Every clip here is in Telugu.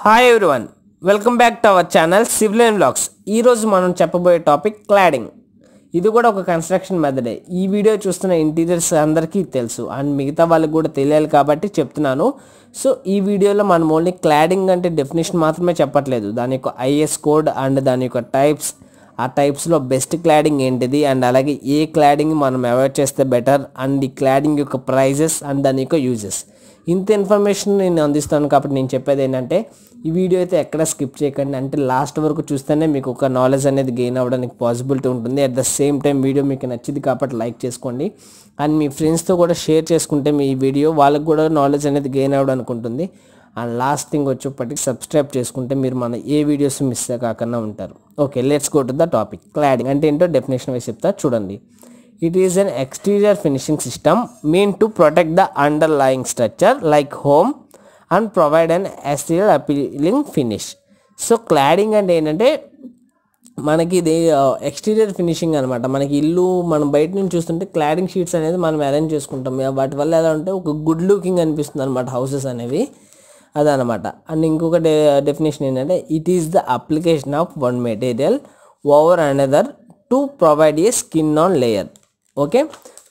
Hi everyone welcome back to our channel civil and blogs ఈరోజు మనం చెప్పబోయే టాపిక్ క్లాడింగ్ ఇది కూడా ఒక కన్స్ట్రక్షన్ మెథడే ఈ వీడియో చూస్తున్న ఇంటీరియర్స్ అందరికీ తెలుసు అండ్ మిగతా వాళ్ళకి కూడా తెలియాలి కాబట్టి చెప్తున్నాను సో ఈ వీడియోలో మనం ఓన్లీ క్లాడింగ్ అంటే డెఫినేషన్ మాత్రమే చెప్పట్లేదు దాని యొక్క ఐఎస్ కోడ్ అండ్ దాని యొక్క టైప్స్ ఆ టైప్స్లో బెస్ట్ క్లాడింగ్ ఏంటిది అండ్ అలాగే ఏ క్లాడింగ్ మనం అవాయిడ్ చేస్తే బెటర్ అండ్ ఈ క్లాడింగ్ యొక్క ప్రైజెస్ అండ్ దాని యొక్క యూజెస్ ఇంత ఇన్ఫర్మేషన్ నేను అందిస్తాను కాబట్టి నేను చెప్పేది ఏంటంటే ఈ వీడియో అయితే ఎక్కడ స్కిప్ చేయకండి అంటే లాస్ట్ వరకు చూస్తేనే మీకు ఒక నాలెడ్జ్ అనేది గెయిన్ అవ్వడానికి పాసిబిలిటీ ఉంటుంది at the same time video మీకు నచ్చింది కాబట్టి లైక్ చేసుకోండి అండ్ మీ ఫ్రెండ్స్తో కూడా షేర్ చేసుకుంటే మీ వీడియో వాళ్ళకి కూడా నాలెడ్జ్ అనేది గెయిన్ అవ్వడానికి ఉంటుంది అండ్ లాస్ట్ థింగ్ వచ్చేప్పటికి సబ్స్క్రైబ్ చేసుకుంటే మీరు మన ఏ వీడియోస్ మిస్ కాకుండా ఉంటారు okay let's go to the topic cladding అంటే ఏంటో డెఫినేషన్ వైస్ చెప్తా చూడండి It is an exterior finishing system meant to protect the underlying structure like home and provide an exterior appealing finish. So cladding అంటే ఏంటంటే మనకి ఇది ఎక్స్టీరియర్ ఫినిషింగ్ అనమాట మనకి ఇల్లు మనం బయట నుంచి చూస్తుంటే క్లాడింగ్ షీట్స్ అనేది మనం అరేంజ్ చేసుకుంటాం వాటి వల్ల ఎలా ఉంటే ఒక గుడ్ లుకింగ్ అనిపిస్తుంది అనమాట హౌసెస్ అనేవి అదనమాట అండ్ ఇంకొక డె డెఫినేషన్ ఏంటంటే it is the application of one material over another to provide a skin on layer okay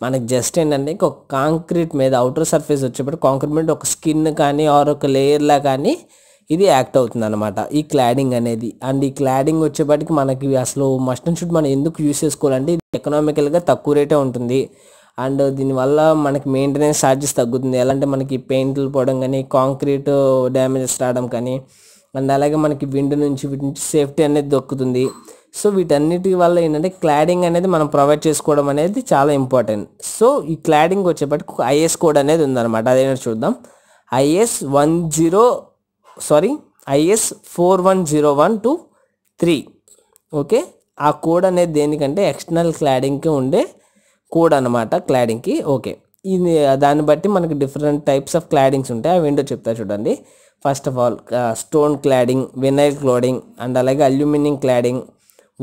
మనకి జస్ట్ ఏంటంటే ఇంకొక కాంక్రీట్ మీద అవుటర్ సర్ఫేస్ వచ్చేప్పుడు కాంక్రీట్ మీద ఒక స్కిన్ కానీ ఆర్ ఒక లేయర్లా కానీ ఇది యాక్ట్ అవుతుంది అనమాట ఈ క్లాడింగ్ అనేది అండ్ ఈ క్లాడింగ్ వచ్చేపాటికి మనకి అసలు మస్టన్ షూట్ మనం ఎందుకు యూస్ చేసుకోవాలంటే ఇది ఎకనామికల్గా తక్కువ రేటే ఉంటుంది అండ్ దీనివల్ల మనకి మెయింటెనెన్స్ ఛార్జెస్ తగ్గుతుంది ఎలా అంటే మనకి పెయింట్లు పోవడం కానీ కాంక్రీట్ డ్యామేజెస్ రావడం కానీ అండ్ అలాగే మనకి విండ్ నుంచి వీటి నుంచి సేఫ్టీ అనేది దొక్కుతుంది సో వీటన్నిటి వల్ల ఏంటంటే క్లాడింగ్ అనేది మనం ప్రొవైడ్ చేసుకోవడం అనేది చాలా ఇంపార్టెంట్ సో ఈ క్లాడింగ్ వచ్చేపటికి ఐఎస్ కోడ్ అనేది ఉందన్నమాట అదేంటో చూద్దాం IS one zero sorry IS four one zero one two three okay ఆ కోడ్ అనేది దేనికంటే ఎక్స్టర్నల్ క్లాడింగ్కి ఉండే కోడ్ అనమాట క్లాడింగ్కి ఓకే ఇది దాన్ని బట్టి మనకి డిఫరెంట్ టైప్స్ ఆఫ్ క్లాడింగ్స్ ఉంటాయి అవి ఏంటో చెప్తా చూడండి first of all stone cladding vinyl cladding and అలాగే aluminium cladding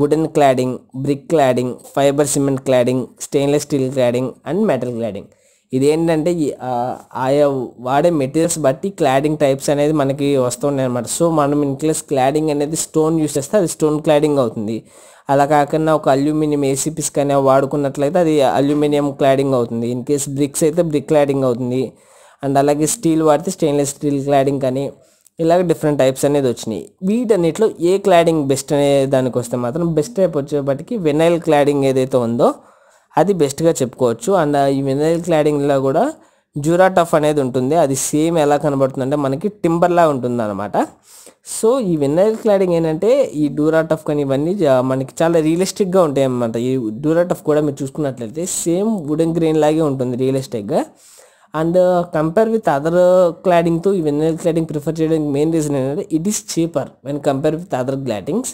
wooden cladding brick cladding fibre cement cladding stainless steel cladding and metal cladding ఇదేంటంటే ఆయా వాడే మెటీరియల్స్ బట్టి క్లాడింగ్ టైప్స్ అనేది మనకి వస్తున్నాయి అనమాట సో మనం ఇన్కేస్ క్లాడింగ్ అనేది స్టోన్ యూస్ చేస్తే అది స్టోన్ క్లాడింగ్ అవుతుంది అలా కాకుండా ఒక అల్యూమినియం ఏసీ పిస్క్ వాడుకున్నట్లయితే అది అల్యూమినియం క్లాడింగ్ అవుతుంది ఇన్ కేస్ బ్రిక్స్ అయితే బ్రిక్ క్లాడింగ్ అవుతుంది అండ్ అలాగే స్టీల్ వాడితే స్టెయిన్లెస్ స్టీల్ క్లాడింగ్ కానీ ఇలాగ డిఫరెంట్ టైప్స్ అనేది వచ్చినాయి వీటన్నిటిలో ఏ క్లాడింగ్ బెస్ట్ అనే దానికి వస్తే మాత్రం బెస్ట్ టైప్ వచ్చేపటికి వెనైల్ క్లాడింగ్ ఏదైతే ఉందో అది బెస్ట్గా చెప్పుకోవచ్చు అండ్ ఈ వెనైల్ క్లాడింగ్లో కూడా జూరా టఫ్ అనేది ఉంటుంది అది సేమ్ ఎలా కనబడుతుందంటే మనకి టింబర్లా ఉంటుంది అనమాట సో ఈ వెనైల్ క్లాడింగ్ ఏంటంటే ఈ డూరా టఫ్ కానీ ఇవన్నీ మనకి చాలా రియలిస్టిక్గా ఉంటాయి అన్నమాట ఈ డూరా టఫ్ కూడా మీరు చూసుకున్నట్లయితే సేమ్ వుడెన్ గ్రీన్ లాగే ఉంటుంది రియలిస్టిక్గా అండ్ కంపేర్ విత్ అదర్ క్లాడింగ్తో ఈ వెన్నెల క్లాడింగ్ ప్రిఫర్ చేయడానికి మెయిన్ రీజన్ ఏంటంటే it is cheaper when compare with other claddings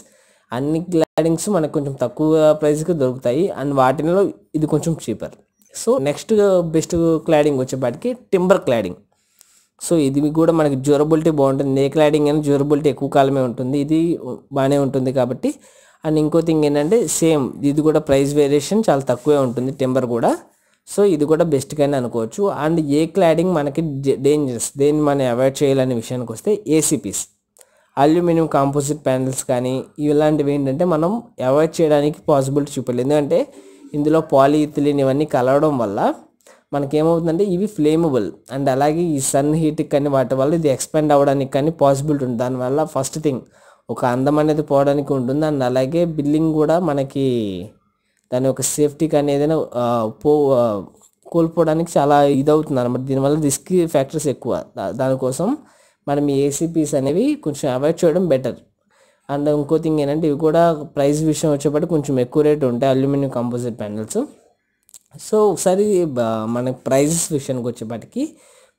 అన్ని గ్లాడింగ్స్ మనకు కొంచెం తక్కువ ప్రైస్కి దొరుకుతాయి అండ్ వాటిలో ఇది కొంచెం cheaper so next best cladding వచ్చేపాటికి టింబర్ క్లాడింగ్ సో ఇది కూడా మనకి డ్యూరబిలిటీ బాగుంటుంది ఏ క్లాడింగ్ అయినా డ్యూరబిలిటీ ఎక్కువ కాలమే ఉంటుంది ఇది uh, బాగానే ఉంటుంది కాబట్టి అండ్ ఇంకో థింగ్ ఏంటంటే సేమ్ ఇది కూడా ప్రైస్ వేరియేషన్ చాలా తక్కువే ఉంటుంది టింబర్ కూడా సో ఇది కూడా బెస్ట్గానే అనుకోవచ్చు అండ్ ఏ క్లాడింగ్ మనకి డేంజర్స్ దేన్ని మనం అవాయిడ్ చేయాలనే విషయానికి వస్తే ఏసీపీస్ అల్యూమినియం కాంపోజిట్ ప్యానల్స్ కానీ ఇలాంటివి ఏంటంటే మనం అవాయిడ్ చేయడానికి పాసిబిలిటీ చూపలేదు ఎందుకంటే ఇందులో పాలిథిలిన్ ఇవన్నీ కలవడం వల్ల మనకేమవుతుందంటే ఇవి ఫ్లేమబుల్ అండ్ అలాగే ఈ సన్ హీట్కి కానీ వాటి వల్ల ఇది ఎక్స్పెండ్ అవ్వడానికి కానీ పాసిబిలిటీ ఉంటుంది దానివల్ల ఫస్ట్ థింగ్ ఒక అందం అనేది పోవడానికి ఉంటుంది అండ్ అలాగే బిల్లింగ్ కూడా మనకి దాని యొక్క సేఫ్టీ కానీ ఏదైనా పో కోల్పోవడానికి చాలా ఇదవుతుంది అనమాట దీనివల్ల రిస్క్ ఫ్యాక్టర్స్ ఎక్కువ దానికోసం మనం ఈ ఏసీపీస్ అనేవి కొంచెం అవాయిడ్ చేయడం బెటర్ అండ్ ఇంకో థింగ్ ఏంటంటే ఇవి కూడా ప్రైస్ విషయం వచ్చేప్పటికి కొంచెం ఎక్కువ రేట్ ఉంటాయి అల్యూమినియం కంపోజిట్ ప్యానెల్స్ సో ఒకసారి మన ప్రైజెస్ విషయానికి వచ్చేప్పటికి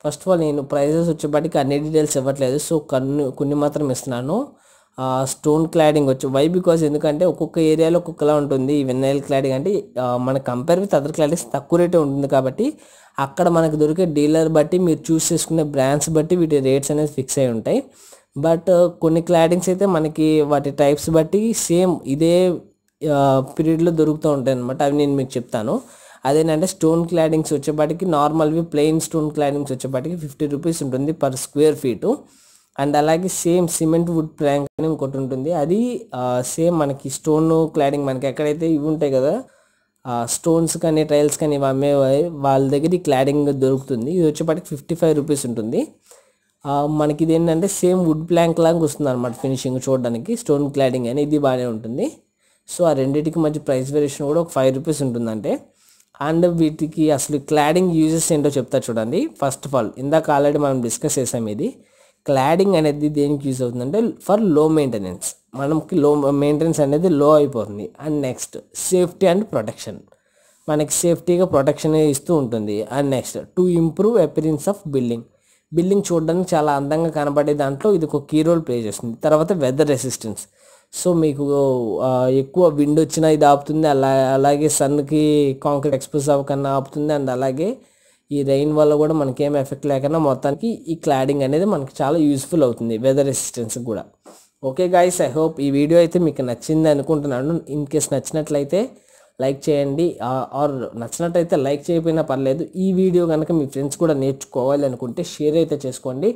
ఫస్ట్ ఆఫ్ ఆల్ నేను ప్రైజెస్ వచ్చేప్పటికి అన్ని డీటెయిల్స్ ఇవ్వట్లేదు సో కొన్ని కొన్ని మాత్రం ఇస్తున్నాను స్టోన్ క్లాడింగ్ వచ్చు వై బికాస్ ఎందుకంటే ఒక్కొక్క ఏరియాలో ఒక్కొక్కలా ఉంటుంది ఈ వెన్నైల్ క్లాడింగ్ అంటే మన కంపేర్ విత్ అదర్ క్లాడింగ్స్ తక్కువ రేటే ఉంటుంది కాబట్టి అక్కడ మనకు దొరికే డీలర్ బట్టి మీరు చూస్ చేసుకునే బ్రాండ్స్ బట్టి వీటి రేట్స్ అనేది ఫిక్స్ అయి ఉంటాయి బట్ కొన్ని క్లాడింగ్స్ అయితే మనకి వాటి టైప్స్ బట్టి సేమ్ ఇదే పీరియడ్లో దొరుకుతూ ఉంటాయి అనమాట అవి నేను మీకు చెప్తాను అదేంటంటే స్టోన్ క్లాడింగ్స్ వచ్చేపాటికి నార్మల్వి ప్లెయిన్ స్టోన్ క్లాడింగ్స్ వచ్చేపాటికి ఫిఫ్టీ రూపీస్ ఉంటుంది పర్ స్క్వేర్ ఫీటు అండ్ అలాగే సేమ్ సిమెంట్ వుడ్ ప్లాంక్ అని ఇంకోటి ఉంటుంది అది సేమ్ మనకి స్టోన్ క్లాడింగ్ మనకి ఎక్కడైతే ఇవి ఉంటాయి కదా స్టోన్స్ కానీ టైల్స్ కానీ ఇవి అమ్మే వాళ్ళ దగ్గర ఈ క్లాడింగ్ దొరుకుతుంది ఇది వచ్చేపాటికి ఫిఫ్టీ ఫైవ్ రూపీస్ ఉంటుంది మనకి ఇది ఏంటంటే సేమ్ వుడ్ ప్లాంక్ లాగా వస్తుంది అనమాట ఫినిషింగ్ చూడడానికి స్టోన్ క్లాడింగ్ అని ఇది బాగానే ఉంటుంది సో ఆ రెండింటికి మధ్య ప్రైస్ వేరియేషన్ కూడా ఒక ఫైవ్ రూపీస్ ఉంటుందంటే అండ్ వీటికి అసలు క్లాడింగ్ యూజెస్ ఏంటో చెప్తా చూడండి ఫస్ట్ ఆఫ్ ఆల్ ఇందాక ఆల్రెడీ మనం డిస్కస్ చేసాం ఇది క్లాడింగ్ అనేది దేనికి యూజ్ అవుతుందంటే ఫర్ లో మెయింటెనెన్స్ మనకి లో మెయింటెనెన్స్ అనేది లో అయిపోతుంది and next safety and protection మనకి సేఫ్టీగా ప్రొటెక్షన్ ఇస్తూ ఉంటుంది and next to improve appearance of building building చూడడానికి చాలా అందంగా కనబడే దాంట్లో ఇది ఒక కీ రోల్ ప్లే చేస్తుంది తర్వాత వెదర్ రెసిస్టెన్స్ సో మీకు ఎక్కువ విండ్ వచ్చినా ఇది ఆపుతుంది అలా అలాగే సన్కి కాంక్రీట్ ఎక్స్పోజ్ అవ్వకుండా ఆపుతుంది అండ్ అలాగే ఈ రెయిన్ వల్ల కూడా మనకేం ఎఫెక్ట్ లేకుండా మొత్తానికి ఈ క్లాడింగ్ అనేది మనకి చాలా యూస్ఫుల్ అవుతుంది వెదర్ రెసిస్టెన్స్ కూడా ఓకే గాయస్ ఐ హోప్ ఈ వీడియో అయితే మీకు నచ్చింది అనుకుంటున్నాను ఇన్ కేస్ నచ్చినట్లయితే లైక్ చేయండి ఆర్ నచ్చినట్టయితే లైక్ చేయకపోయినా పర్లేదు ఈ వీడియో కనుక మీ ఫ్రెండ్స్ కూడా నేర్చుకోవాలి అనుకుంటే షేర్ అయితే చేసుకోండి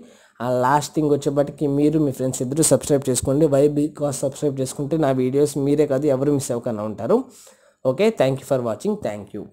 ఆ లాస్ట్ థింగ్ వచ్చేపటికి మీరు మీ ఫ్రెండ్స్ ఇద్దరు సబ్స్క్రైబ్ చేసుకోండి వై బికాస్ సబ్స్క్రైబ్ చేసుకుంటే నా వీడియోస్ మీరే కాదు ఎవరు మిస్ అవ్వకుండా ఉంటారు okay thank you for watching thank you